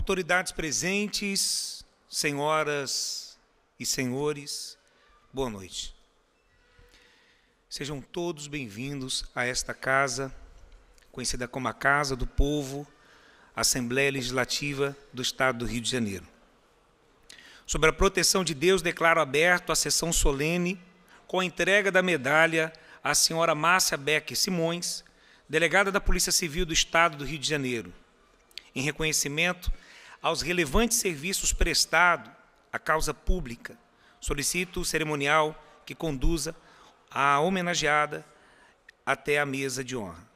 autoridades presentes, senhoras e senhores, boa noite. Sejam todos bem-vindos a esta casa, conhecida como a Casa do Povo, Assembleia Legislativa do Estado do Rio de Janeiro. Sobre a proteção de Deus, declaro aberto a sessão solene com a entrega da medalha à senhora Márcia Beck Simões, delegada da Polícia Civil do Estado do Rio de Janeiro, em reconhecimento aos relevantes serviços prestados à causa pública. Solicito o cerimonial que conduza a homenageada até a mesa de honra.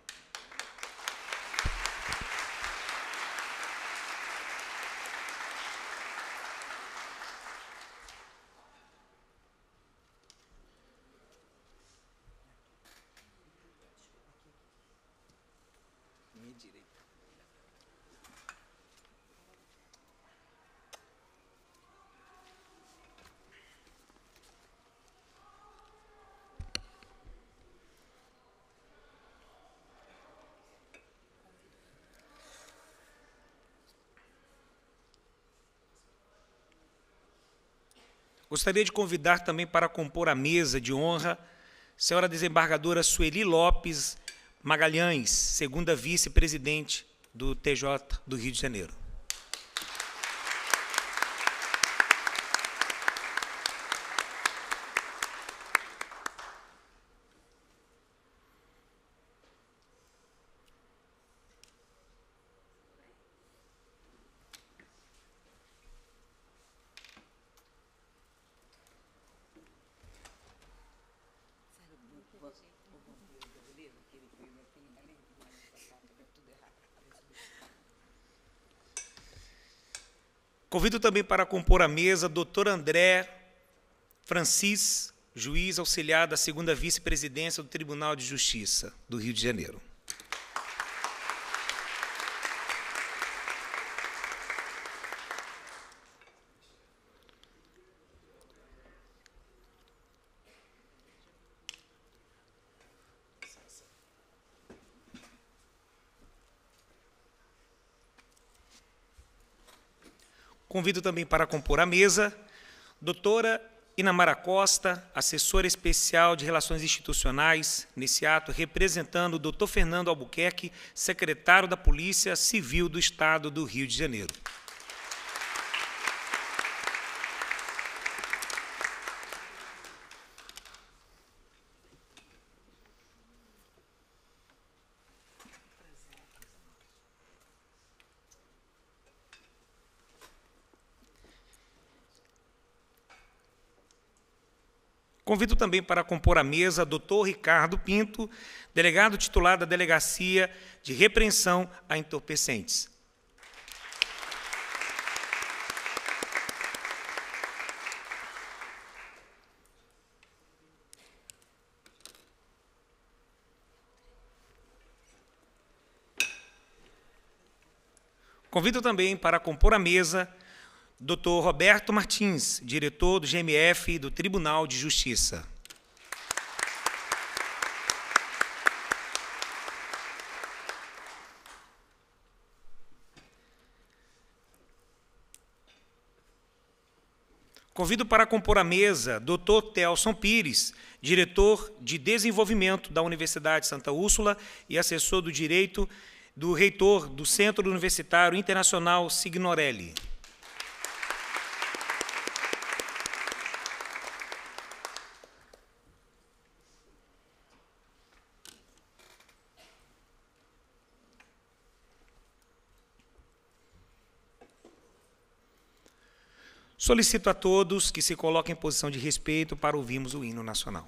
Gostaria de convidar também para compor a mesa de honra senhora desembargadora Sueli Lopes Magalhães, segunda vice-presidente do TJ do Rio de Janeiro. Convido também para compor a mesa Dr. André Francis, juiz auxiliar da segunda vice-presidência do Tribunal de Justiça do Rio de Janeiro. Convido também para compor a mesa, doutora Inamara Costa, assessora especial de Relações Institucionais, nesse ato representando o doutor Fernando Albuquerque, secretário da Polícia Civil do Estado do Rio de Janeiro. Convido também para compor a mesa o doutor Ricardo Pinto, delegado titular da Delegacia de Repreensão a Entorpecentes. Convido também para compor a mesa Dr. Roberto Martins, diretor do GMF do Tribunal de Justiça. Convido para compor a mesa Dr. Telson Pires, diretor de desenvolvimento da Universidade Santa Úrsula e assessor do direito do reitor do Centro Universitário Internacional Signorelli. Solicito a todos que se coloquem em posição de respeito para ouvirmos o hino nacional.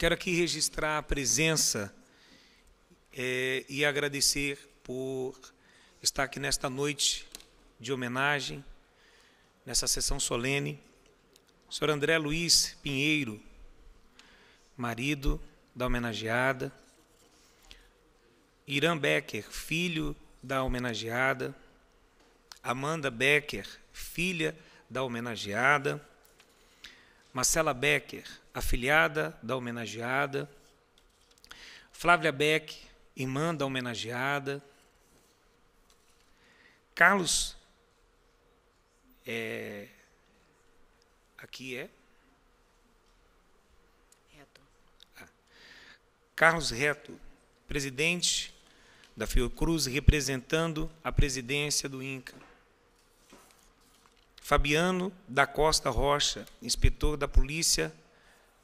Quero aqui registrar a presença é, e agradecer por estar aqui nesta noite de homenagem, nessa sessão solene. O senhor André Luiz Pinheiro, marido da homenageada. Irã Becker, filho da homenageada. Amanda Becker, filha da homenageada. Marcela Becker, Afiliada da homenageada, Flávia Beck, irmã da homenageada, Carlos, é, aqui é? Reto. Ah, Carlos Reto, presidente da Fiocruz, representando a presidência do INCA. Fabiano da Costa Rocha, inspetor da Polícia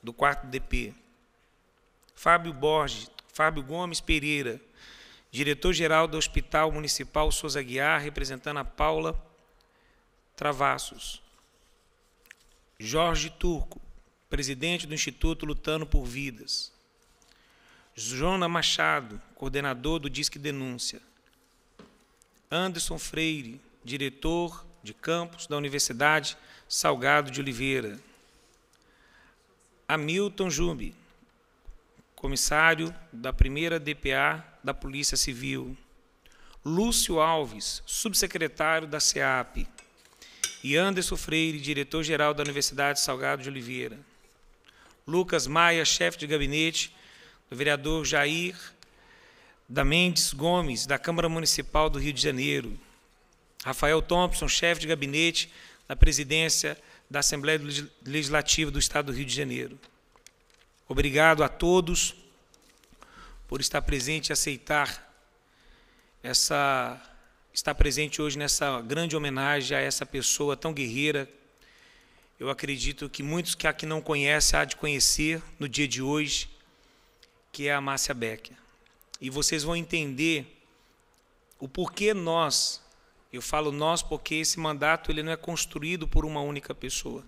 do quarto DP. Fábio Borges, Fábio Gomes Pereira, diretor-geral do Hospital Municipal Souza Guiar, representando a Paula Travassos. Jorge Turco, presidente do Instituto Lutando por Vidas. Jona Machado, coordenador do Disque Denúncia. Anderson Freire, diretor de campus da Universidade Salgado de Oliveira. Hamilton Jumbi, comissário da primeira DPA da Polícia Civil. Lúcio Alves, subsecretário da SEAP. E Anderson Freire, diretor-geral da Universidade Salgado de Oliveira. Lucas Maia, chefe de gabinete do vereador Jair da Mendes Gomes, da Câmara Municipal do Rio de Janeiro. Rafael Thompson, chefe de gabinete da presidência da Assembleia Legislativa do Estado do Rio de Janeiro. Obrigado a todos por estar presente e aceitar essa estar presente hoje nessa grande homenagem a essa pessoa tão guerreira. Eu acredito que muitos que aqui não conhecem há de conhecer no dia de hoje, que é a Márcia Becker. E vocês vão entender o porquê nós eu falo nós porque esse mandato ele não é construído por uma única pessoa.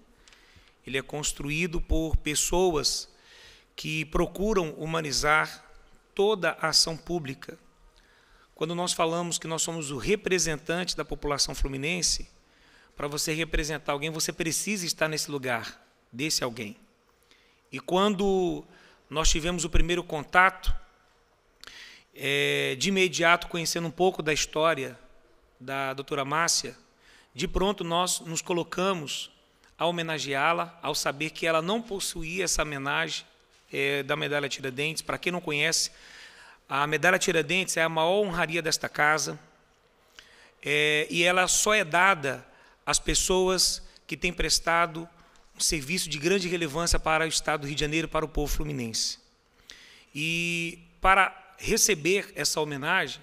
Ele é construído por pessoas que procuram humanizar toda a ação pública. Quando nós falamos que nós somos o representante da população fluminense, para você representar alguém, você precisa estar nesse lugar desse alguém. E quando nós tivemos o primeiro contato, é, de imediato conhecendo um pouco da história da doutora Márcia, de pronto nós nos colocamos a homenageá-la, ao saber que ela não possuía essa homenagem é, da medalha Tiradentes. Para quem não conhece, a medalha Tiradentes é a maior honraria desta casa é, e ela só é dada às pessoas que têm prestado um serviço de grande relevância para o Estado do Rio de Janeiro, para o povo fluminense. E para receber essa homenagem,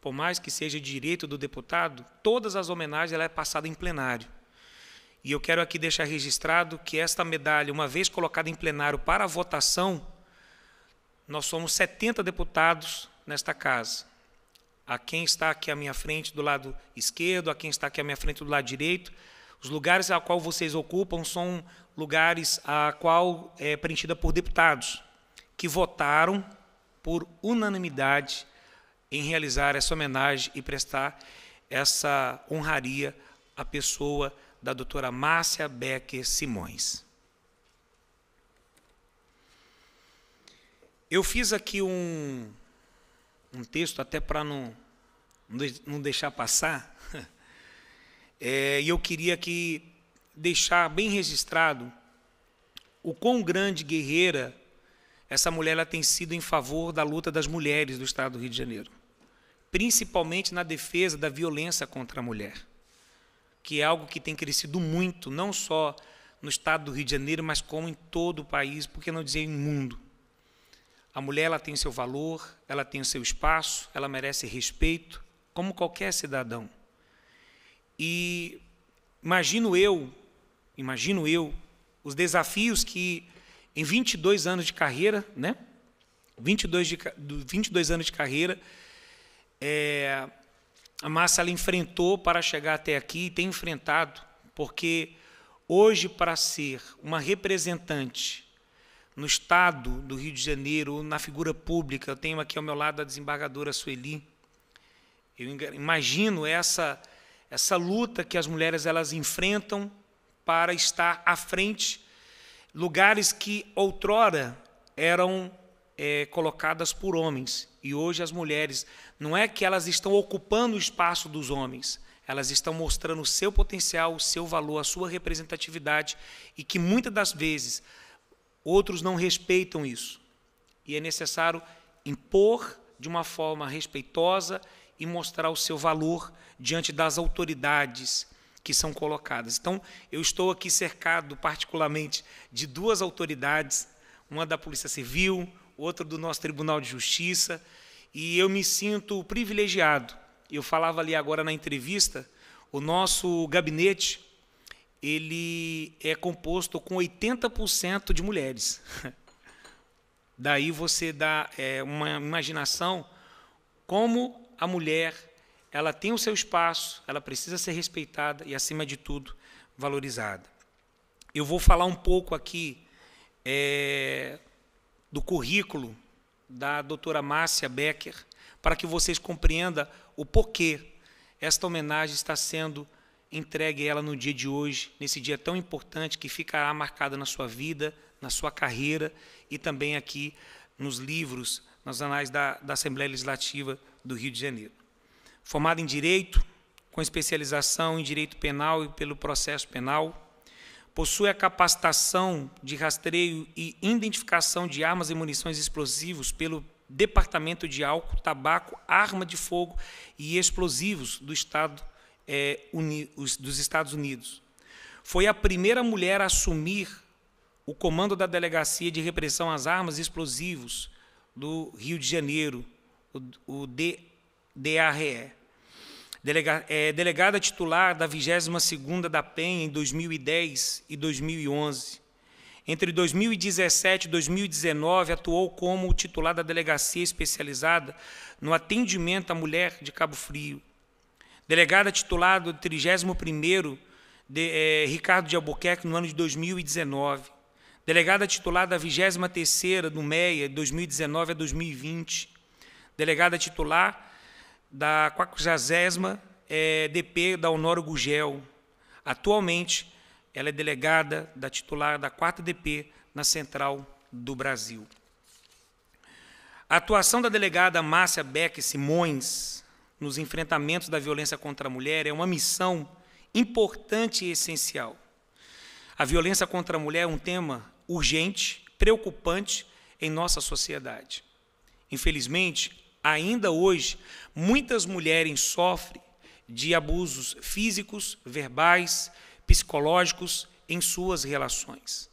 por mais que seja direito do deputado, todas as homenagens ela é passada em plenário. E eu quero aqui deixar registrado que esta medalha, uma vez colocada em plenário para votação, nós somos 70 deputados nesta casa. A quem está aqui à minha frente do lado esquerdo, a quem está aqui à minha frente do lado direito, os lugares a qual vocês ocupam são lugares a qual é preenchida por deputados que votaram por unanimidade em realizar essa homenagem e prestar essa honraria à pessoa da doutora Márcia Becker Simões. Eu fiz aqui um, um texto até para não, não deixar passar, é, e eu queria que deixar bem registrado o quão grande guerreira essa mulher ela tem sido em favor da luta das mulheres do Estado do Rio de Janeiro principalmente na defesa da violência contra a mulher, que é algo que tem crescido muito, não só no estado do Rio de Janeiro, mas como em todo o país, por que não dizer em mundo. A mulher ela tem seu valor, ela tem o seu espaço, ela merece respeito, como qualquer cidadão. E imagino eu, imagino eu, os desafios que em 22 anos de carreira, né? 22, de, 22 anos de carreira, é, a massa ela enfrentou para chegar até aqui e tem enfrentado, porque hoje, para ser uma representante no Estado do Rio de Janeiro, na figura pública, eu tenho aqui ao meu lado a desembargadora Sueli, eu imagino essa, essa luta que as mulheres elas enfrentam para estar à frente lugares que outrora eram é, colocadas por homens. E hoje as mulheres, não é que elas estão ocupando o espaço dos homens, elas estão mostrando o seu potencial, o seu valor, a sua representatividade, e que muitas das vezes outros não respeitam isso. E é necessário impor de uma forma respeitosa e mostrar o seu valor diante das autoridades que são colocadas. Então, eu estou aqui cercado particularmente de duas autoridades, uma da Polícia Civil, outro do nosso Tribunal de Justiça, e eu me sinto privilegiado. Eu falava ali agora na entrevista, o nosso gabinete ele é composto com 80% de mulheres. Daí você dá é, uma imaginação como a mulher ela tem o seu espaço, ela precisa ser respeitada e, acima de tudo, valorizada. Eu vou falar um pouco aqui é, do currículo da doutora Márcia Becker, para que vocês compreendam o porquê esta homenagem está sendo entregue a ela no dia de hoje, nesse dia tão importante que ficará marcada na sua vida, na sua carreira e também aqui nos livros, nas anais da, da Assembleia Legislativa do Rio de Janeiro. Formada em Direito, com especialização em Direito Penal e pelo Processo Penal, possui a capacitação de rastreio e identificação de armas e munições explosivos pelo Departamento de Álcool, Tabaco, Arma de Fogo e Explosivos do Estado, é, uni, dos Estados Unidos. Foi a primeira mulher a assumir o comando da Delegacia de Repressão às Armas e Explosivos do Rio de Janeiro, o, o DARE delega, é, delegada titular da 22ª da Penha em 2010 e 2011. Entre 2017 e 2019, atuou como titular da Delegacia Especializada no Atendimento à Mulher de Cabo Frio. Delegada titular do 31º de, é, Ricardo de Albuquerque no ano de 2019. Delegada titular da 23ª do MEIA, de 2019 a 2020. Delegada titular da 40 é, DP da Honório Gugel. Atualmente, ela é delegada da titular da 4 DP na Central do Brasil. A atuação da delegada Márcia Beck Simões nos enfrentamentos da violência contra a mulher é uma missão importante e essencial. A violência contra a mulher é um tema urgente, preocupante em nossa sociedade. Infelizmente, Ainda hoje, muitas mulheres sofrem de abusos físicos, verbais, psicológicos em suas relações.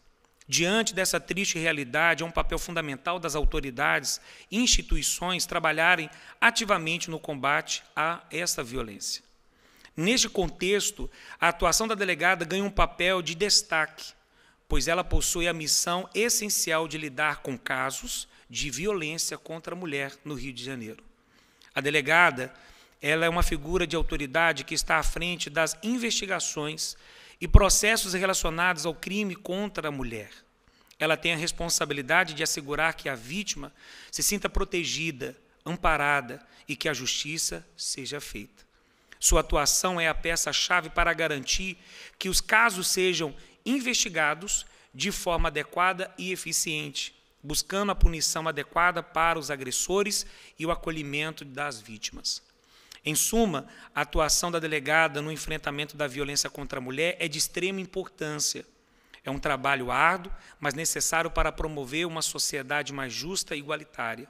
Diante dessa triste realidade, é um papel fundamental das autoridades e instituições trabalharem ativamente no combate a esta violência. Neste contexto, a atuação da delegada ganha um papel de destaque, pois ela possui a missão essencial de lidar com casos de violência contra a mulher no Rio de Janeiro. A delegada, ela é uma figura de autoridade que está à frente das investigações e processos relacionados ao crime contra a mulher. Ela tem a responsabilidade de assegurar que a vítima se sinta protegida, amparada e que a justiça seja feita. Sua atuação é a peça-chave para garantir que os casos sejam investigados de forma adequada e eficiente, buscando a punição adequada para os agressores e o acolhimento das vítimas. Em suma, a atuação da delegada no enfrentamento da violência contra a mulher é de extrema importância. É um trabalho árduo, mas necessário para promover uma sociedade mais justa e igualitária.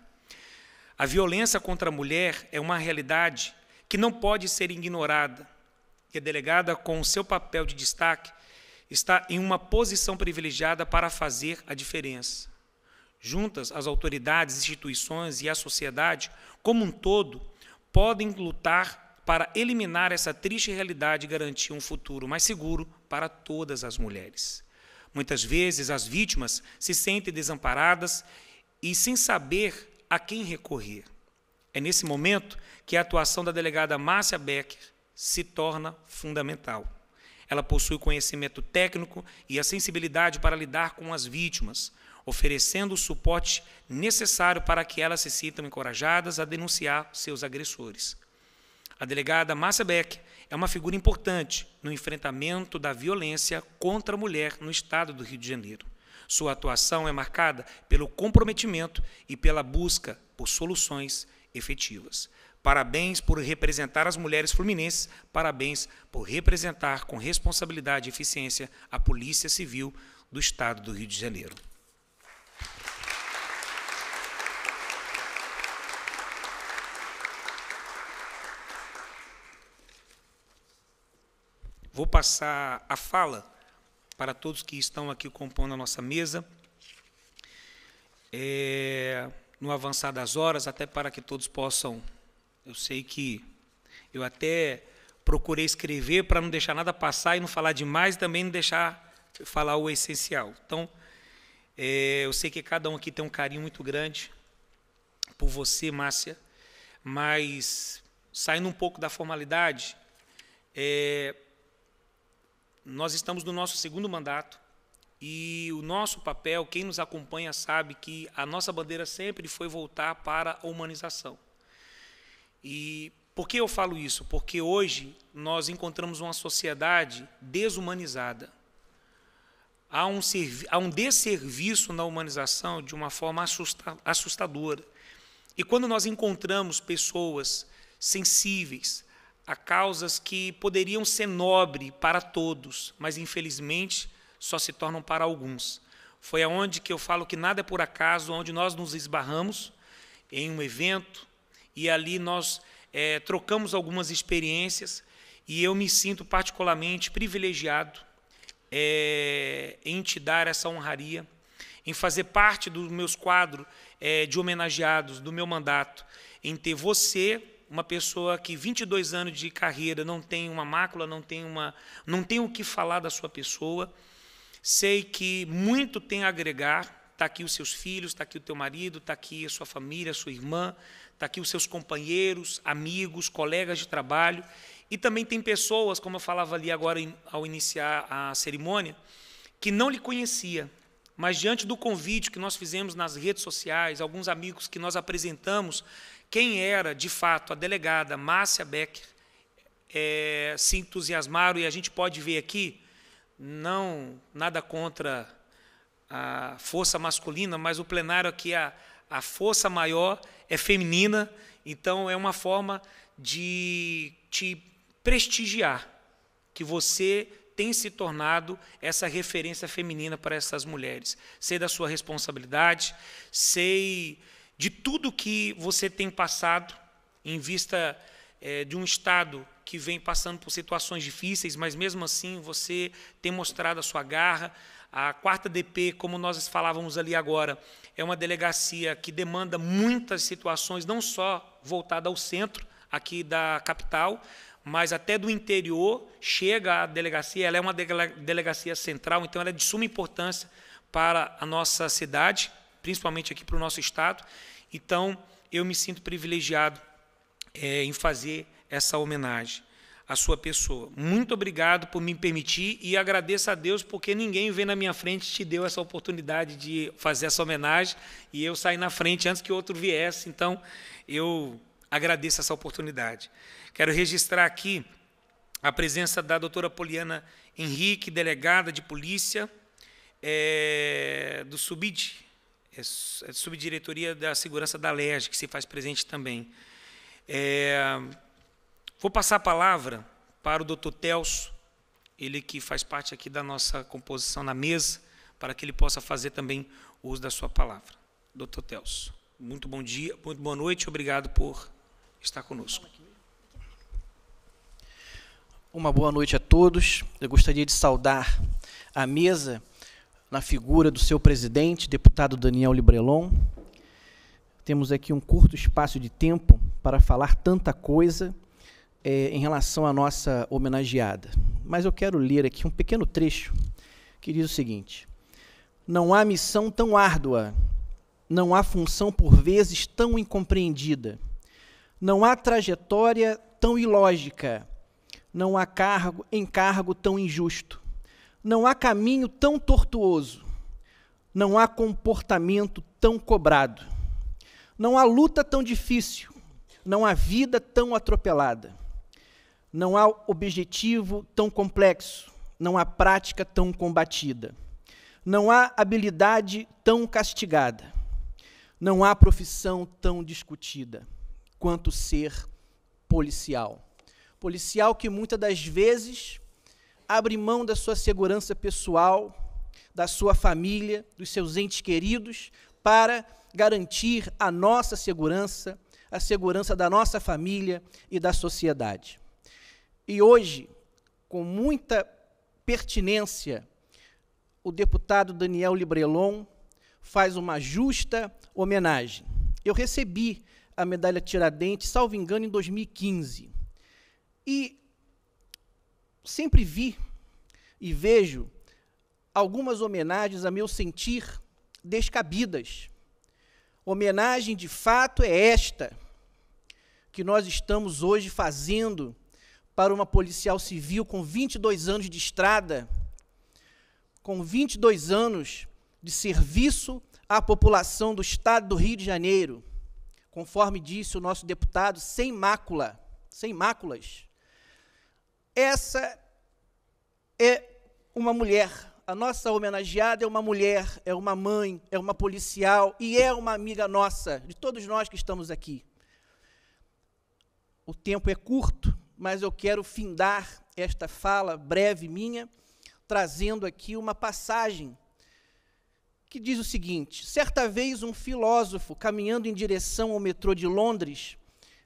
A violência contra a mulher é uma realidade que não pode ser ignorada. E a delegada, com o seu papel de destaque, está em uma posição privilegiada para fazer a diferença juntas as autoridades, instituições e a sociedade como um todo, podem lutar para eliminar essa triste realidade e garantir um futuro mais seguro para todas as mulheres. Muitas vezes as vítimas se sentem desamparadas e sem saber a quem recorrer. É nesse momento que a atuação da delegada Márcia Becker se torna fundamental. Ela possui conhecimento técnico e a sensibilidade para lidar com as vítimas, oferecendo o suporte necessário para que elas se sintam encorajadas a denunciar seus agressores. A delegada Márcia Beck é uma figura importante no enfrentamento da violência contra a mulher no estado do Rio de Janeiro. Sua atuação é marcada pelo comprometimento e pela busca por soluções efetivas. Parabéns por representar as mulheres fluminenses, parabéns por representar com responsabilidade e eficiência a Polícia Civil do Estado do Rio de Janeiro. Vou passar a fala para todos que estão aqui compondo a nossa mesa, é, no avançar das horas, até para que todos possam. Eu sei que eu até procurei escrever para não deixar nada passar e não falar demais e também não deixar falar o essencial. Então, é, eu sei que cada um aqui tem um carinho muito grande por você, Márcia, mas saindo um pouco da formalidade, é, nós estamos no nosso segundo mandato e o nosso papel, quem nos acompanha sabe que a nossa bandeira sempre foi voltar para a humanização. E por que eu falo isso? Porque hoje nós encontramos uma sociedade desumanizada. Há um, há um desserviço na humanização de uma forma assusta assustadora. E quando nós encontramos pessoas sensíveis, a causas que poderiam ser nobre para todos, mas infelizmente só se tornam para alguns. Foi aonde que eu falo que nada é por acaso, onde nós nos esbarramos em um evento e ali nós é, trocamos algumas experiências e eu me sinto particularmente privilegiado é, em te dar essa honraria, em fazer parte dos meus quadros é, de homenageados do meu mandato, em ter você uma pessoa que 22 anos de carreira não tem uma mácula, não tem uma, não tem o que falar da sua pessoa. Sei que muito tem a agregar. Está aqui os seus filhos, está aqui o teu marido, está aqui a sua família, a sua irmã, está aqui os seus companheiros, amigos, colegas de trabalho. E também tem pessoas, como eu falava ali agora ao iniciar a cerimônia, que não lhe conhecia, mas diante do convite que nós fizemos nas redes sociais, alguns amigos que nós apresentamos, quem era, de fato, a delegada Márcia Becker, é, se entusiasmaram, e a gente pode ver aqui, não nada contra a força masculina, mas o plenário aqui, a, a força maior é feminina, então é uma forma de te prestigiar, que você tem se tornado essa referência feminina para essas mulheres. Sei da sua responsabilidade, sei de tudo que você tem passado, em vista é, de um Estado que vem passando por situações difíceis, mas mesmo assim você tem mostrado a sua garra. A quarta DP, como nós falávamos ali agora, é uma delegacia que demanda muitas situações, não só voltada ao centro aqui da capital, mas até do interior chega a delegacia. Ela é uma delegacia central, então ela é de suma importância para a nossa cidade principalmente aqui para o nosso estado. Então, eu me sinto privilegiado é, em fazer essa homenagem à sua pessoa. Muito obrigado por me permitir e agradeço a Deus porque ninguém vem na minha frente te deu essa oportunidade de fazer essa homenagem e eu saí na frente antes que outro viesse. Então, eu agradeço essa oportunidade. Quero registrar aqui a presença da doutora Poliana Henrique, delegada de polícia é, do SUBID, é, é subdiretoria da segurança da LERJ, que se faz presente também. É, vou passar a palavra para o doutor Telso, ele que faz parte aqui da nossa composição na mesa, para que ele possa fazer também uso da sua palavra. Doutor Telso, muito bom dia, muito boa noite, obrigado por estar conosco. Uma boa noite a todos. Eu gostaria de saudar a mesa na figura do seu presidente, deputado Daniel Librelon. Temos aqui um curto espaço de tempo para falar tanta coisa é, em relação à nossa homenageada. Mas eu quero ler aqui um pequeno trecho que diz o seguinte: Não há missão tão árdua, não há função por vezes tão incompreendida, não há trajetória tão ilógica, não há cargo, encargo tão injusto não há caminho tão tortuoso, não há comportamento tão cobrado, não há luta tão difícil, não há vida tão atropelada, não há objetivo tão complexo, não há prática tão combatida, não há habilidade tão castigada, não há profissão tão discutida quanto ser policial. Policial que muitas das vezes abre mão da sua segurança pessoal, da sua família, dos seus entes queridos, para garantir a nossa segurança, a segurança da nossa família e da sociedade. E hoje, com muita pertinência, o deputado Daniel Librelon faz uma justa homenagem. Eu recebi a medalha Tiradentes, salvo engano, em 2015. E sempre vi e vejo algumas homenagens, a meu sentir, descabidas. Homenagem de fato é esta que nós estamos hoje fazendo para uma policial civil com 22 anos de estrada, com 22 anos de serviço à população do estado do Rio de Janeiro, conforme disse o nosso deputado, sem mácula, sem máculas. Essa é uma mulher. A nossa homenageada é uma mulher, é uma mãe, é uma policial e é uma amiga nossa, de todos nós que estamos aqui. O tempo é curto, mas eu quero findar esta fala breve minha, trazendo aqui uma passagem que diz o seguinte: certa vez um filósofo, caminhando em direção ao metrô de Londres,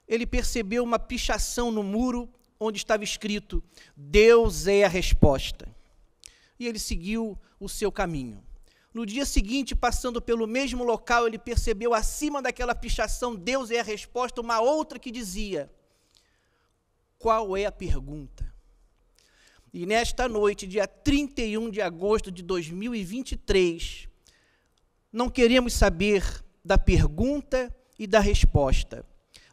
ele percebeu uma pichação no muro onde estava escrito: Deus é a resposta. E ele seguiu o seu caminho. No dia seguinte, passando pelo mesmo local, ele percebeu acima daquela pichação Deus é a resposta, uma outra que dizia: Qual é a pergunta? E nesta noite, dia 31 de agosto de 2023, não queremos saber da pergunta e da resposta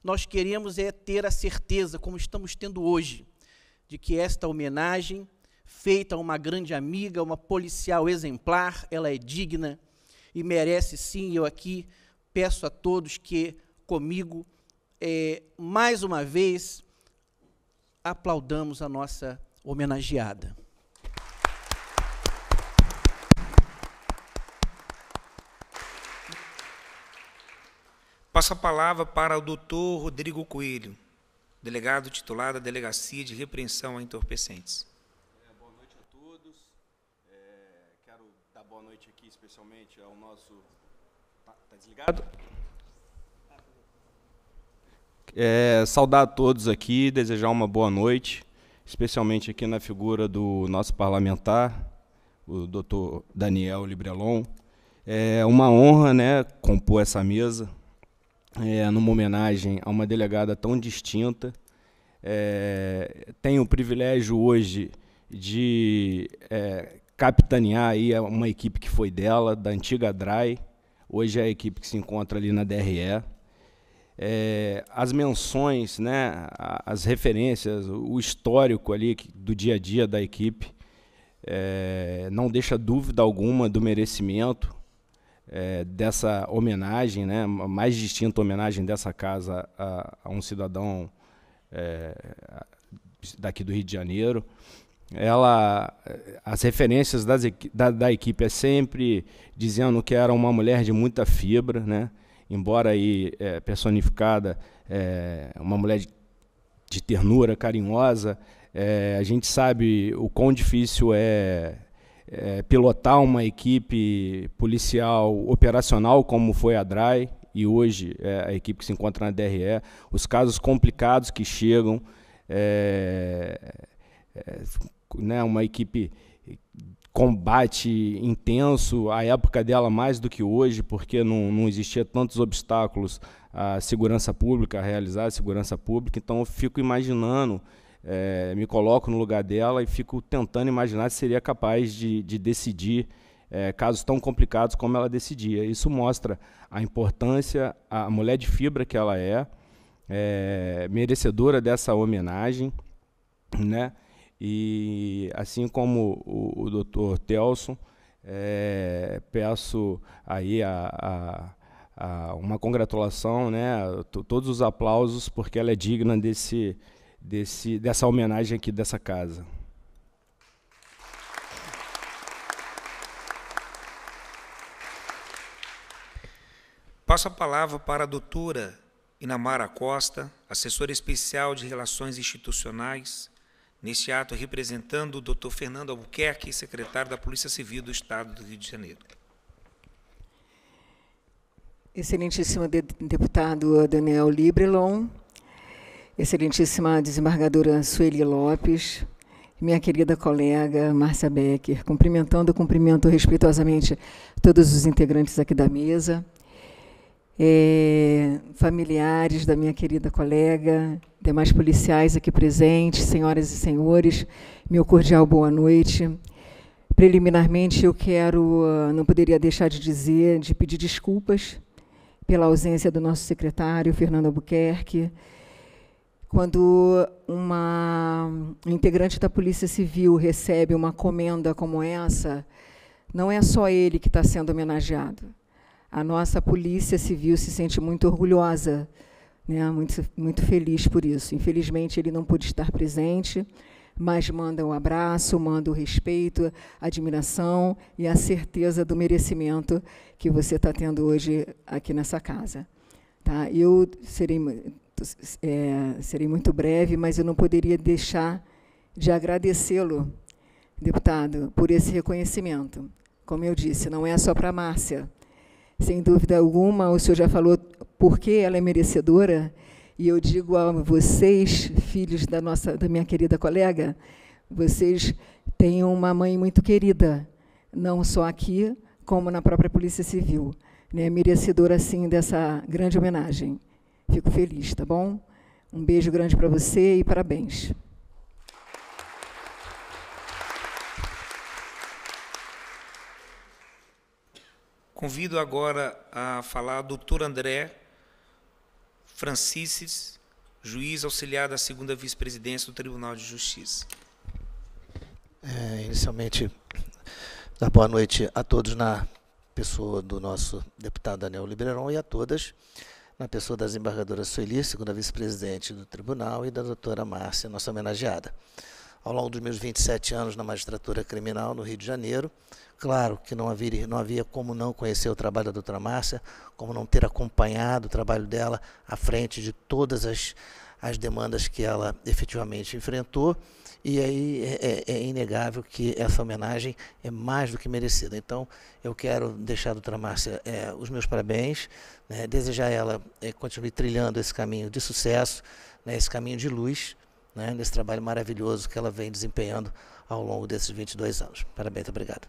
nós queremos é ter a certeza, como estamos tendo hoje, de que esta homenagem, feita a uma grande amiga, uma policial exemplar, ela é digna e merece sim. Eu aqui peço a todos que comigo, é, mais uma vez, aplaudamos a nossa homenageada. Passo a palavra para o doutor Rodrigo Coelho, delegado titular da Delegacia de Repreensão a Entorpecentes. É, boa noite a todos. É, quero dar boa noite aqui especialmente ao nosso... Está tá desligado? É, saudar a todos aqui, desejar uma boa noite, especialmente aqui na figura do nosso parlamentar, o doutor Daniel Librelon. É uma honra né, compor essa mesa, é, numa homenagem a uma delegada tão distinta. É, tenho o privilégio hoje de é, capitanear aí uma equipe que foi dela, da antiga DRAI, hoje é a equipe que se encontra ali na DRE. É, as menções, né, as referências, o histórico ali do dia a dia da equipe, é, não deixa dúvida alguma do merecimento é, dessa homenagem, né, mais distinta homenagem dessa casa a, a um cidadão é, daqui do Rio de Janeiro. Ela, as referências das, da, da, equipe é sempre dizendo que era uma mulher de muita fibra, né? embora aí é, personificada, é, uma mulher de, de ternura, carinhosa. É, a gente sabe o quão difícil é é, pilotar uma equipe policial operacional, como foi a DRAI, e hoje é a equipe que se encontra na DRE, os casos complicados que chegam, é, é, né, uma equipe combate intenso, a época dela mais do que hoje, porque não, não existia tantos obstáculos à segurança pública, a realizar a segurança pública, então eu fico imaginando é, me coloco no lugar dela e fico tentando imaginar se seria capaz de, de decidir é, casos tão complicados como ela decidia. Isso mostra a importância, a mulher de fibra que ela é, é merecedora dessa homenagem, né? E assim como o, o doutor Telson, é, peço aí a, a, a uma congratulação, né? Todos os aplausos, porque ela é digna desse desse, dessa homenagem aqui dessa casa. Passo a palavra para a doutora Inamara Costa, assessora especial de Relações Institucionais, neste ato representando o doutor Fernando Albuquerque, secretário da Polícia Civil do Estado do Rio de Janeiro. Excelentíssimo deputado Daniel Librelon, Excelentíssima desembargadora Sueli Lopes, minha querida colega Márcia Becker, cumprimentando, cumprimento respeitosamente todos os integrantes aqui da mesa, é, familiares da minha querida colega, demais policiais aqui presentes, senhoras e senhores, meu cordial boa noite. Preliminarmente, eu quero, ah, não poderia deixar de dizer, de pedir desculpas pela ausência do nosso secretário, Fernando Albuquerque, quando uma integrante da Polícia Civil recebe uma comenda como essa, não é só ele que está sendo homenageado. A nossa Polícia Civil se sente muito orgulhosa, né, muito, muito feliz por isso. Infelizmente, ele não pôde estar presente, mas manda o um abraço, manda o respeito, a admiração e a certeza do merecimento que você está tendo hoje aqui nessa casa. Tá? Eu serei é, serei muito breve, mas eu não poderia deixar de agradecê-lo, deputado, por esse reconhecimento. Como eu disse, não é só para a Márcia. Sem dúvida alguma, o senhor já falou por que ela é merecedora, e eu digo a vocês, filhos da nossa, da minha querida colega, vocês têm uma mãe muito querida, não só aqui, como na própria Polícia Civil, né? merecedora, sim, dessa grande homenagem. Fico feliz, tá bom? Um beijo grande para você e parabéns. Convido agora a falar a doutor André Francises, juiz auxiliar da segunda vice-presidência do Tribunal de Justiça. É, inicialmente, dar boa noite a todos na pessoa do nosso deputado Daniel Libreirão e a todas na pessoa da desembargadora Sueli, segunda vice-presidente do tribunal, e da doutora Márcia, nossa homenageada. Ao longo dos meus 27 anos na magistratura criminal no Rio de Janeiro, claro que não havia, não havia como não conhecer o trabalho da doutora Márcia, como não ter acompanhado o trabalho dela à frente de todas as, as demandas que ela efetivamente enfrentou e aí é, é, é, inegável que essa homenagem é mais do que merecida. Então, eu quero deixar, doutora Márcia, é, os meus parabéns, né, desejar ela é, continue trilhando esse caminho de sucesso, né, esse caminho de luz, né, nesse trabalho maravilhoso que ela vem desempenhando ao longo desses 22 anos. Parabéns, muito obrigado.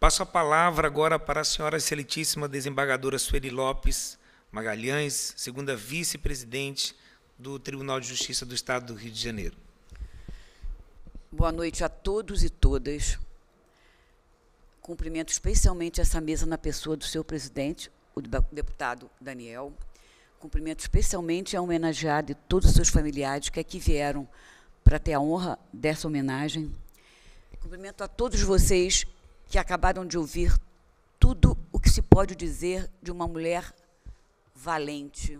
Passo a palavra agora para a senhora excelentíssima desembargadora Sueli Lopes, Magalhães, segunda vice-presidente do Tribunal de Justiça do Estado do Rio de Janeiro. Boa noite a todos e todas. Cumprimento especialmente essa mesa na pessoa do seu presidente, o deputado Daniel. Cumprimento especialmente a homenageada e todos os seus familiares que aqui vieram para ter a honra dessa homenagem. Cumprimento a todos vocês que acabaram de ouvir tudo o que se pode dizer de uma mulher valente.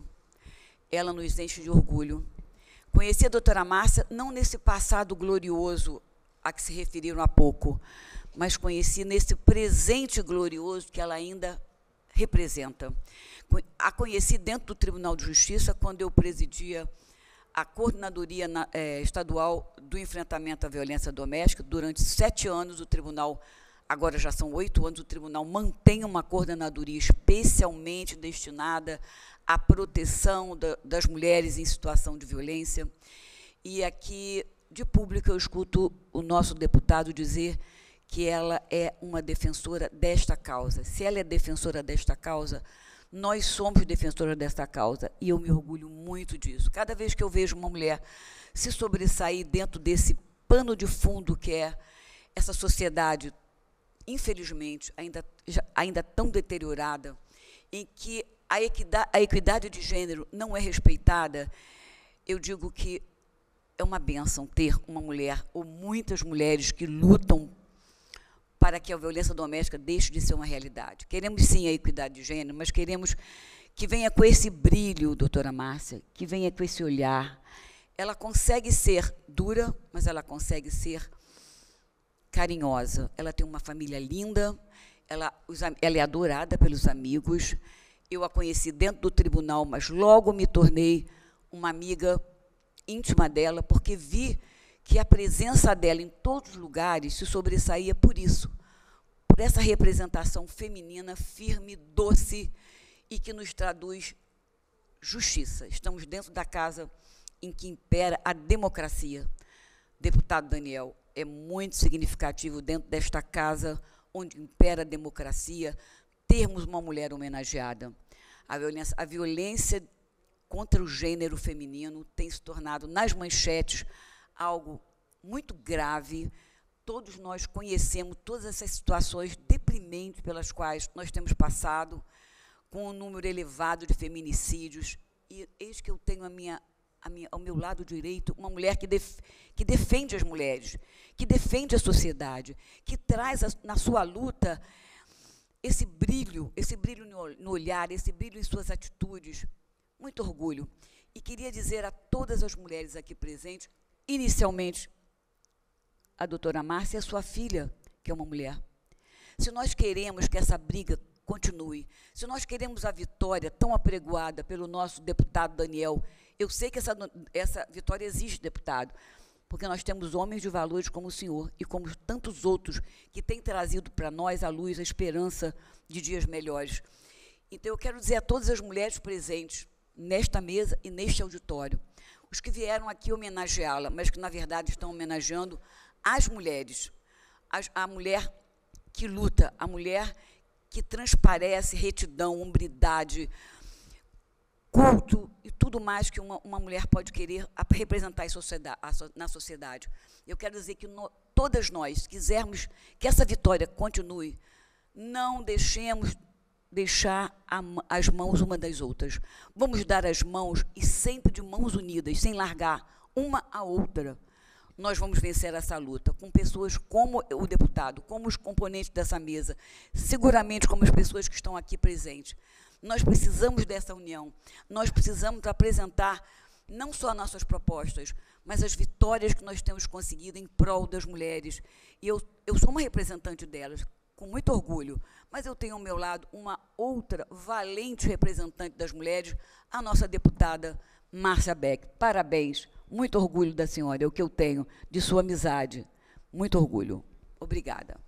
Ela nos enche de orgulho. Conheci a doutora Márcia não nesse passado glorioso a que se referiram há pouco, mas conheci nesse presente glorioso que ela ainda representa. A conheci dentro do Tribunal de Justiça quando eu presidia a coordenadoria eh, estadual do enfrentamento à violência doméstica durante sete anos o Tribunal agora já são oito anos, o tribunal mantém uma coordenadoria especialmente destinada à proteção da, das mulheres em situação de violência. E aqui, de público, eu escuto o nosso deputado dizer que ela é uma defensora desta causa. Se ela é defensora desta causa, nós somos defensoras desta causa e eu me orgulho muito disso. Cada vez que eu vejo uma mulher se sobressair dentro desse pano de fundo que é essa sociedade infelizmente, ainda, ainda tão deteriorada, em que a equidade, a equidade de gênero não é respeitada, eu digo que é uma benção ter uma mulher ou muitas mulheres que lutam para que a violência doméstica deixe de ser uma realidade. Queremos sim a equidade de gênero, mas queremos que venha com esse brilho, doutora Márcia, que venha com esse olhar. Ela consegue ser dura, mas ela consegue ser carinhosa. Ela tem uma família linda, ela, os, ela é adorada pelos amigos. Eu a conheci dentro do tribunal, mas logo me tornei uma amiga íntima dela, porque vi que a presença dela em todos os lugares se sobressaía por isso, por essa representação feminina firme, doce e que nos traduz justiça. Estamos dentro da casa em que impera a democracia. Deputado Daniel, é muito significativo dentro desta casa onde impera a democracia termos uma mulher homenageada. A violência, a violência contra o gênero feminino tem se tornado nas manchetes algo muito grave. Todos nós conhecemos todas essas situações deprimentes pelas quais nós temos passado, com um número elevado de feminicídios. E eis que eu tenho a minha minha, ao meu lado direito uma mulher que, def, que defende as mulheres, que defende a sociedade, que traz a, na sua luta esse brilho, esse brilho no olhar, esse brilho em suas atitudes. Muito orgulho. E queria dizer a todas as mulheres aqui presentes, inicialmente, a doutora Márcia e a sua filha, que é uma mulher. Se nós queremos que essa briga continue, se nós queremos a vitória tão apregoada pelo nosso deputado Daniel eu sei que essa, essa vitória existe, deputado, porque nós temos homens de valores como o senhor e como tantos outros que têm trazido para nós a luz, a esperança de dias melhores. Então, eu quero dizer a todas as mulheres presentes nesta mesa e neste auditório, os que vieram aqui homenageá-la, mas que, na verdade, estão homenageando as mulheres, as, a mulher que luta, a mulher que transparece retidão, hombridade, culto e tudo mais que uma, uma mulher pode querer representar sociedade, na sociedade. Eu quero dizer que no, todas nós quisermos que essa vitória continue, não deixemos deixar a, as mãos uma das outras. Vamos dar as mãos e sempre de mãos unidas, sem largar uma a outra. Nós vamos vencer essa luta com pessoas como o deputado, como os componentes dessa mesa, seguramente como as pessoas que estão aqui presentes. Nós precisamos dessa união. Nós precisamos apresentar não só nossas propostas, mas as vitórias que nós temos conseguido em prol das mulheres. E eu, eu sou uma representante delas, com muito orgulho, mas eu tenho ao meu lado uma outra valente representante das mulheres, a nossa deputada Márcia Beck. Parabéns, muito orgulho da senhora, é o que eu tenho de sua amizade. Muito orgulho. Obrigada.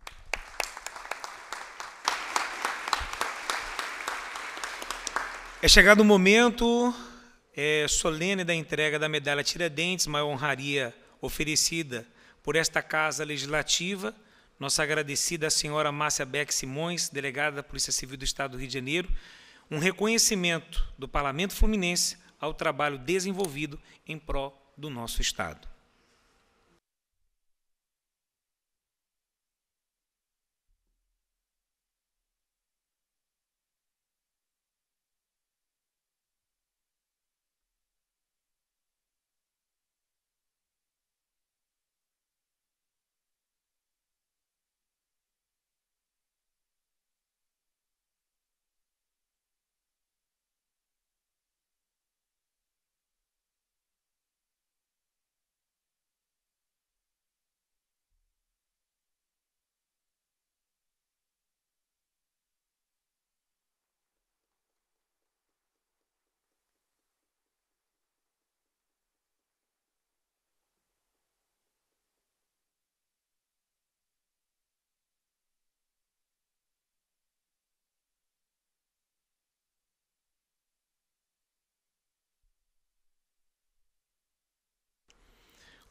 É chegado o momento é, solene da entrega da medalha Tiradentes, maior honraria oferecida por esta Casa Legislativa. Nossa agradecida à senhora Márcia Beck Simões, delegada da Polícia Civil do Estado do Rio de Janeiro, um reconhecimento do Parlamento Fluminense ao trabalho desenvolvido em prol do nosso Estado.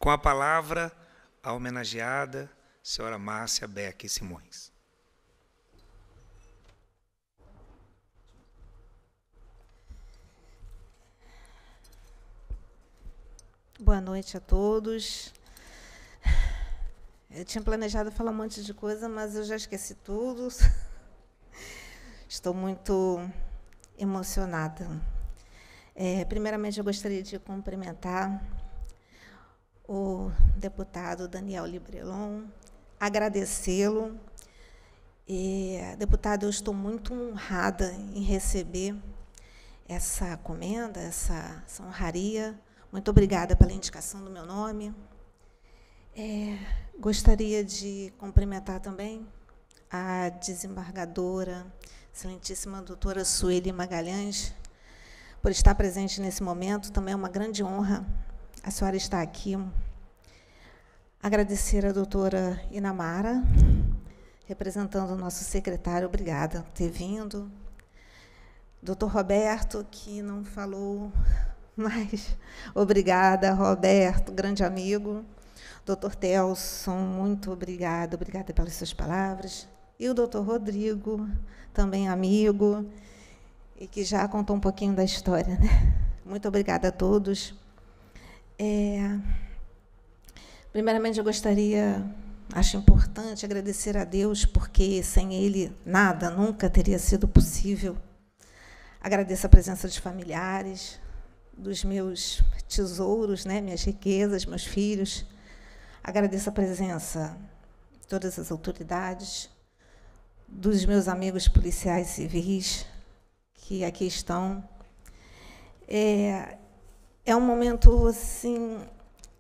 Com a palavra, a homenageada senhora Márcia Beck Simões. Boa noite a todos. Eu tinha planejado falar um monte de coisa, mas eu já esqueci tudo. Estou muito emocionada. É, primeiramente, eu gostaria de cumprimentar o deputado Daniel Librelon, agradecê-lo. deputado, eu estou muito honrada em receber essa comenda, essa, essa honraria. Muito obrigada pela indicação do meu nome. É, gostaria de cumprimentar também a desembargadora, excelentíssima doutora Sueli Magalhães, por estar presente nesse momento. Também é uma grande honra a senhora está aqui. Agradecer a doutora Inamara, representando o nosso secretário, obrigada por ter vindo. Doutor Roberto, que não falou mais, obrigada, Roberto, grande amigo. Doutor Telson, muito obrigada, obrigada pelas suas palavras. E o doutor Rodrigo, também amigo, e que já contou um pouquinho da história. Né? Muito obrigada a todos. É... Primeiramente, eu gostaria, acho importante agradecer a Deus, porque sem Ele nada nunca teria sido possível. Agradeço a presença dos familiares, dos meus tesouros, né, minhas riquezas, meus filhos. Agradeço a presença de todas as autoridades, dos meus amigos policiais civis que aqui estão. É, é um momento assim.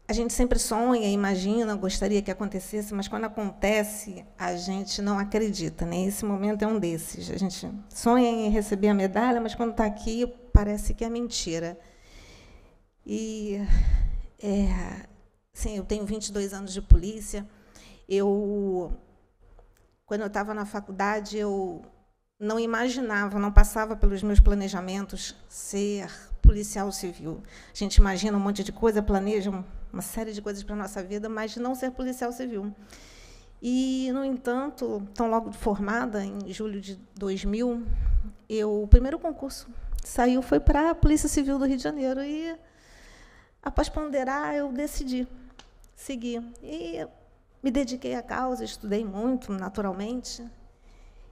A gente sempre sonha, imagina, gostaria que acontecesse, mas quando acontece, a gente não acredita. Né? Esse momento é um desses. A gente sonha em receber a medalha, mas quando está aqui, parece que é mentira. E é, sim, eu tenho 22 anos de polícia. Eu, quando eu estava na faculdade, eu não imaginava, não passava pelos meus planejamentos ser policial civil. A gente imagina um monte de coisa, planeja uma série de coisas para a nossa vida, mas não ser policial civil. E, no entanto, tão logo formada, em julho de 2000, eu, o primeiro concurso que saiu foi para a Polícia Civil do Rio de Janeiro. E, após ponderar, eu decidi seguir. E me dediquei à causa, estudei muito, naturalmente.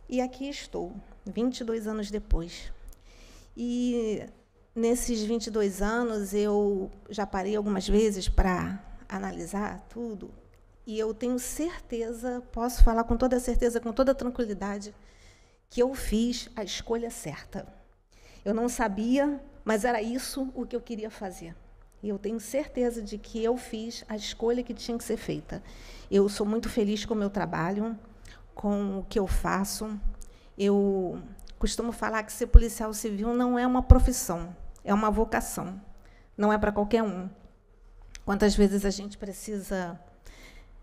E aqui estou, 22 anos depois. E nesses 22 anos, eu já parei algumas vezes para analisar tudo, e eu tenho certeza, posso falar com toda certeza, com toda tranquilidade, que eu fiz a escolha certa. Eu não sabia, mas era isso o que eu queria fazer. E eu tenho certeza de que eu fiz a escolha que tinha que ser feita. Eu sou muito feliz com o meu trabalho, com o que eu faço. Eu costumo falar que ser policial civil não é uma profissão, é uma vocação, não é para qualquer um. Quantas vezes a gente precisa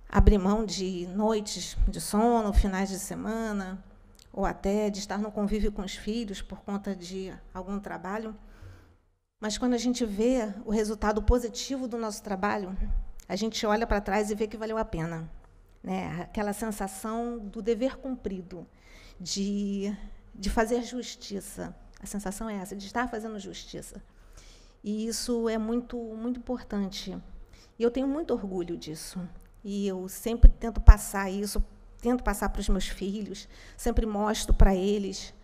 abrir mão de noites de sono, finais de semana, ou até de estar no convívio com os filhos por conta de algum trabalho. Mas quando a gente vê o resultado positivo do nosso trabalho, a gente olha para trás e vê que valeu a pena. Né? Aquela sensação do dever cumprido, de, de fazer justiça, a sensação é essa, de estar fazendo justiça. E isso é muito, muito importante. E eu tenho muito orgulho disso. E eu sempre tento passar isso, tento passar para os meus filhos, sempre mostro para eles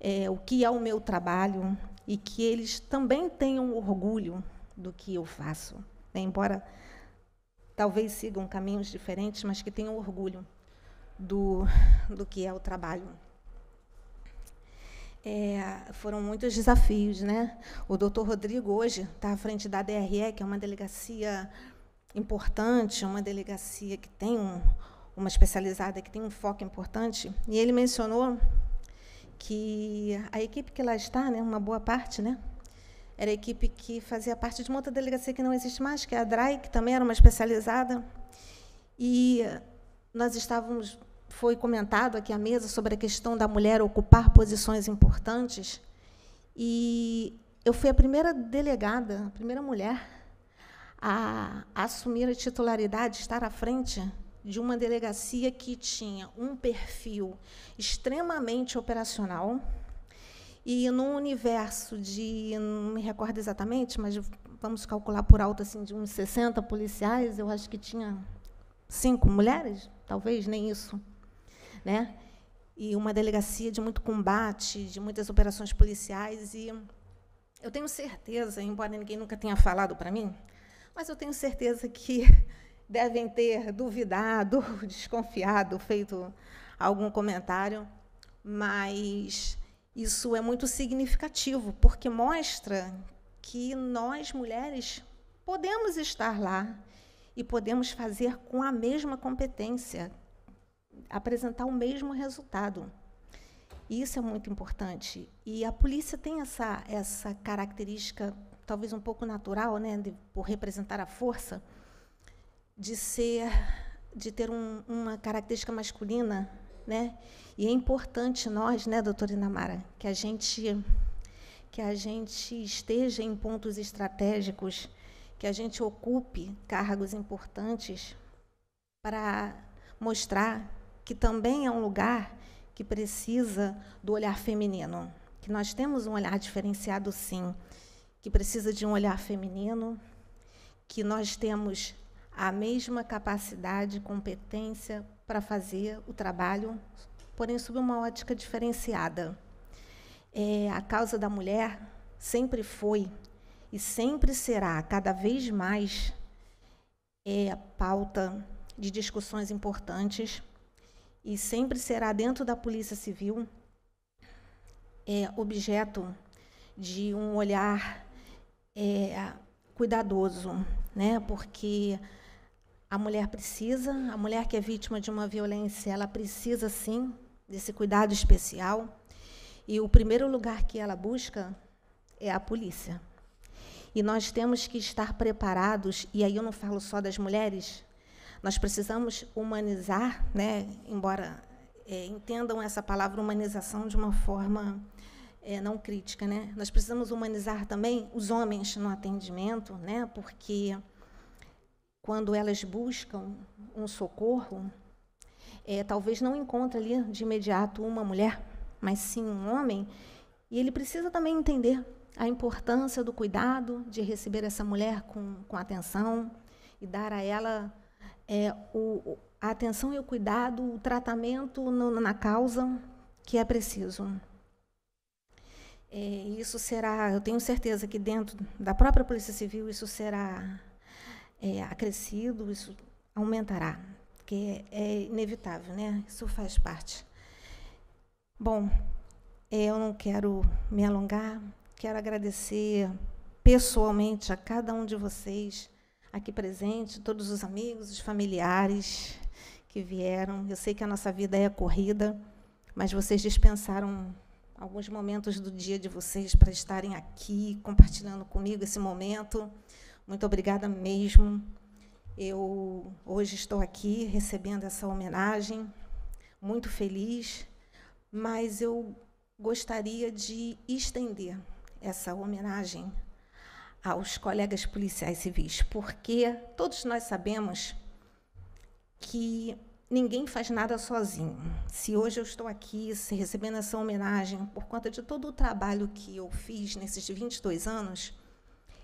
é, o que é o meu trabalho e que eles também tenham orgulho do que eu faço. Né? Embora talvez sigam caminhos diferentes, mas que tenham orgulho do, do que é o trabalho. É, foram muitos desafios, né? O doutor Rodrigo hoje está à frente da DRE, que é uma delegacia importante, uma delegacia que tem um, uma especializada que tem um foco importante. E ele mencionou que a equipe que lá está, né, uma boa parte, né, era a equipe que fazia parte de uma outra delegacia que não existe mais, que é a DRAI, que também era uma especializada. E nós estávamos foi comentado aqui à mesa sobre a questão da mulher ocupar posições importantes. E eu fui a primeira delegada, a primeira mulher a, assumir a titularidade, estar à frente de uma delegacia que tinha um perfil extremamente operacional e num universo de, não me recordo exatamente, mas vamos calcular por alto assim de uns 60 policiais, eu acho que tinha cinco mulheres, talvez nem isso né? E uma delegacia de muito combate, de muitas operações policiais e eu tenho certeza, embora ninguém nunca tenha falado para mim, mas eu tenho certeza que devem ter duvidado, desconfiado, feito algum comentário, mas isso é muito significativo, porque mostra que nós mulheres podemos estar lá e podemos fazer com a mesma competência apresentar o mesmo resultado. Isso é muito importante. E a polícia tem essa, essa característica, talvez um pouco natural, né, de, por representar a força, de ser, de ter um, uma característica masculina, né? E é importante nós, né, doutora Inamara, que a gente que a gente esteja em pontos estratégicos, que a gente ocupe cargos importantes para mostrar que também é um lugar que precisa do olhar feminino, que nós temos um olhar diferenciado, sim, que precisa de um olhar feminino, que nós temos a mesma capacidade, competência para fazer o trabalho, porém sob uma ótica diferenciada. É, a causa da mulher sempre foi e sempre será, cada vez mais, é, pauta de discussões importantes e sempre será dentro da Polícia Civil é, objeto de um olhar é, cuidadoso, né? Porque a mulher precisa, a mulher que é vítima de uma violência, ela precisa sim desse cuidado especial. E o primeiro lugar que ela busca é a polícia. E nós temos que estar preparados, e aí eu não falo só das mulheres, nós precisamos humanizar, né? embora é, entendam essa palavra humanização de uma forma é, não crítica. Né? Nós precisamos humanizar também os homens no atendimento, né? porque quando elas buscam um socorro, é, talvez não encontre ali de imediato uma mulher, mas sim um homem, e ele precisa também entender a importância do cuidado de receber essa mulher com, com atenção e dar a ela é, o, a atenção e o cuidado, o tratamento no, na causa que é preciso. É, isso será, eu tenho certeza que dentro da própria Polícia Civil isso será é, acrescido, isso aumentará, porque é inevitável, né? Isso faz parte. Bom, é, eu não quero me alongar, quero agradecer pessoalmente a cada um de vocês aqui presente, todos os amigos, os familiares que vieram. Eu sei que a nossa vida é corrida, mas vocês dispensaram alguns momentos do dia de vocês para estarem aqui compartilhando comigo esse momento. Muito obrigada mesmo. Eu hoje estou aqui recebendo essa homenagem, muito feliz, mas eu gostaria de estender essa homenagem aos colegas policiais civis, porque todos nós sabemos que ninguém faz nada sozinho. Se hoje eu estou aqui recebendo essa homenagem por conta de todo o trabalho que eu fiz nesses 22 anos,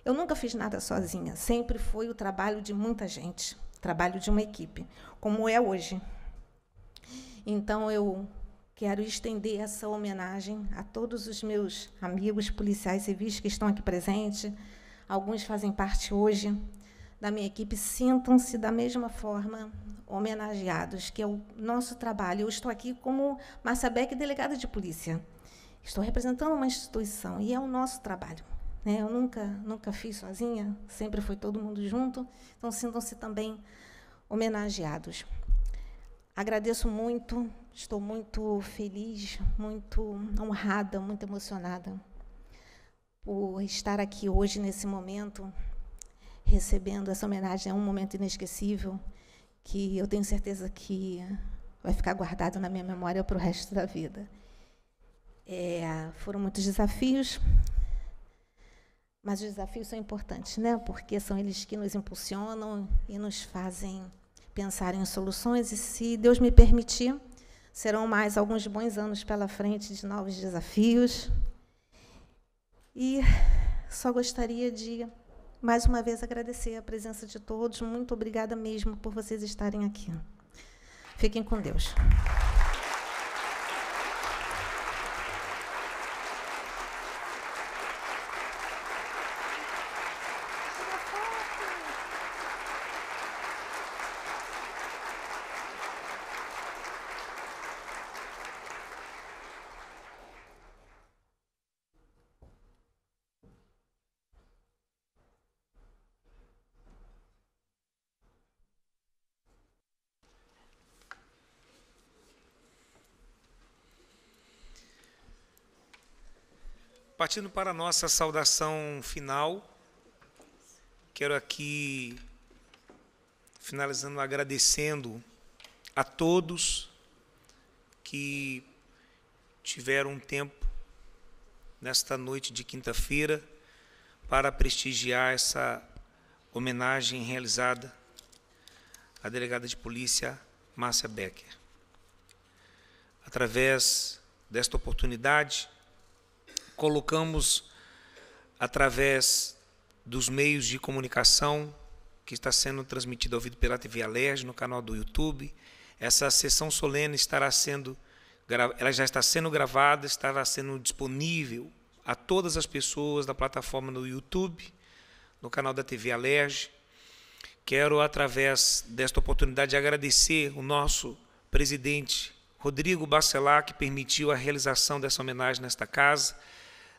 eu nunca fiz nada sozinha, sempre foi o trabalho de muita gente, trabalho de uma equipe, como é hoje. Então eu quero estender essa homenagem a todos os meus amigos policiais civis que estão aqui presentes, alguns fazem parte hoje da minha equipe, sintam-se da mesma forma homenageados, que é o nosso trabalho. Eu estou aqui como Márcia Beck, delegada de polícia. Estou representando uma instituição e é o nosso trabalho. Né? Eu nunca, nunca fiz sozinha, sempre foi todo mundo junto, então sintam-se também homenageados. Agradeço muito, estou muito feliz, muito honrada, muito emocionada por estar aqui hoje, nesse momento, recebendo essa homenagem. É um momento inesquecível que eu tenho certeza que vai ficar guardado na minha memória para o resto da vida. É, foram muitos desafios, mas os desafios são importantes, né? Porque são eles que nos impulsionam e nos fazem pensar em soluções. E se Deus me permitir, serão mais alguns bons anos pela frente de novos desafios. E só gostaria de mais uma vez agradecer a presença de todos. Muito obrigada mesmo por vocês estarem aqui. Fiquem com Deus. Partindo para a nossa saudação final, quero aqui, finalizando, agradecendo a todos que tiveram um tempo nesta noite de quinta-feira para prestigiar essa homenagem realizada à delegada de polícia Márcia Becker. Através desta oportunidade, colocamos através dos meios de comunicação que está sendo transmitido ao vivo pela TV Alerj, no canal do YouTube. Essa sessão solene estará sendo ela já está sendo gravada, estará sendo disponível a todas as pessoas da plataforma no YouTube, no canal da TV Alerj. Quero através desta oportunidade agradecer o nosso presidente Rodrigo Bacelar que permitiu a realização dessa homenagem nesta casa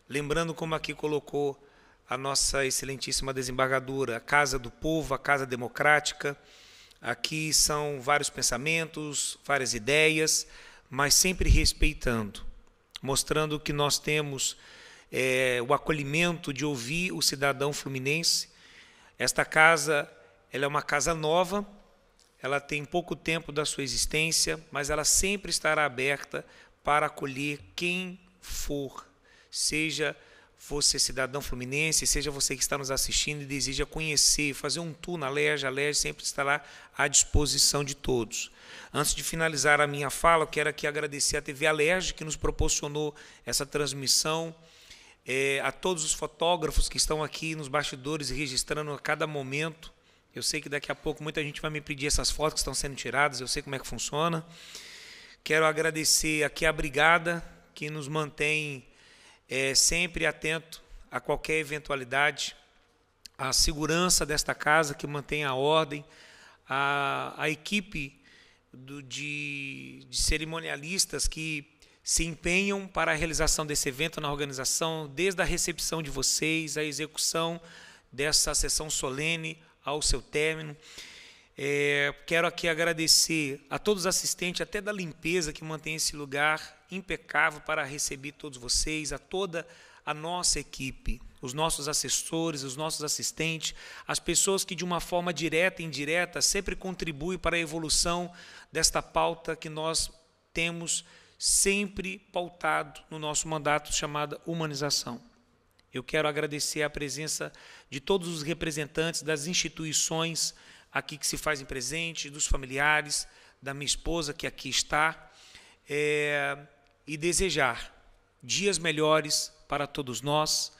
lembrando como aqui colocou a nossa excelentíssima desembargadora, a Casa do Povo, a Casa Democrática. Aqui são vários pensamentos, várias ideias, mas sempre respeitando, mostrando que nós temos é, o acolhimento de ouvir o cidadão fluminense. Esta casa ela é uma casa nova, ela tem pouco tempo da sua existência, mas ela sempre estará aberta para acolher quem for seja você cidadão fluminense, seja você que está nos assistindo e deseja conhecer, fazer um tour na LERJ, a LERJ sempre estará à disposição de todos. Antes de finalizar a minha fala, eu quero aqui agradecer à TV Alerj, que nos proporcionou essa transmissão, é, a todos os fotógrafos que estão aqui nos bastidores registrando a cada momento. Eu sei que daqui a pouco muita gente vai me pedir essas fotos que estão sendo tiradas, eu sei como é que funciona. Quero agradecer aqui a Brigada, que nos mantém é, sempre atento a qualquer eventualidade, a segurança desta casa que mantém a ordem, a, a equipe do, de, de cerimonialistas que se empenham para a realização desse evento na organização, desde a recepção de vocês, a execução dessa sessão solene ao seu término. É, quero aqui agradecer a todos os assistentes, até da limpeza que mantém esse lugar impecável para receber todos vocês, a toda a nossa equipe, os nossos assessores, os nossos assistentes, as pessoas que de uma forma direta e indireta sempre contribuem para a evolução desta pauta que nós temos sempre pautado no nosso mandato chamada humanização. Eu quero agradecer a presença de todos os representantes das instituições aqui que se fazem presente, dos familiares, da minha esposa que aqui está, é, e desejar dias melhores para todos nós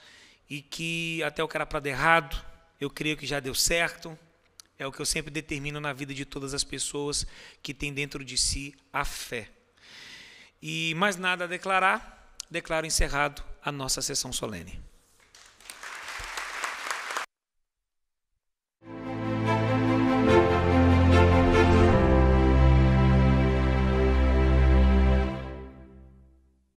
e que até o que era dar errado, eu creio que já deu certo. É o que eu sempre determino na vida de todas as pessoas que têm dentro de si a fé. E mais nada a declarar, declaro encerrado a nossa sessão solene.